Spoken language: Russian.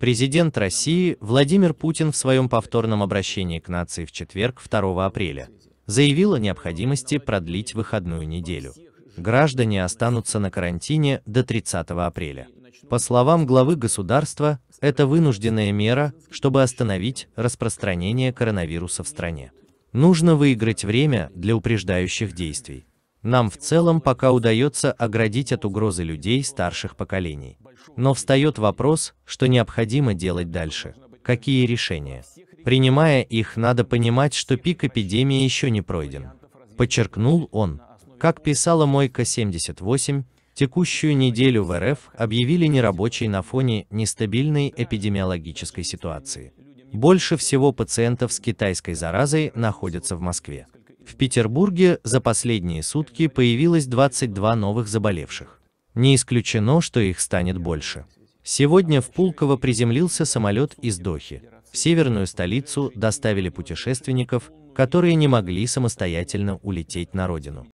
Президент России Владимир Путин в своем повторном обращении к нации в четверг 2 апреля заявил о необходимости продлить выходную неделю. Граждане останутся на карантине до 30 апреля. По словам главы государства, это вынужденная мера, чтобы остановить распространение коронавируса в стране. Нужно выиграть время для упреждающих действий. Нам в целом пока удается оградить от угрозы людей старших поколений. Но встает вопрос, что необходимо делать дальше. Какие решения? Принимая их, надо понимать, что пик эпидемии еще не пройден. Подчеркнул он. Как писала Мойка78, текущую неделю в РФ объявили нерабочей на фоне нестабильной эпидемиологической ситуации. Больше всего пациентов с китайской заразой находятся в Москве. В Петербурге за последние сутки появилось 22 новых заболевших. Не исключено, что их станет больше. Сегодня в Пулково приземлился самолет из Дохи. В северную столицу доставили путешественников, которые не могли самостоятельно улететь на родину.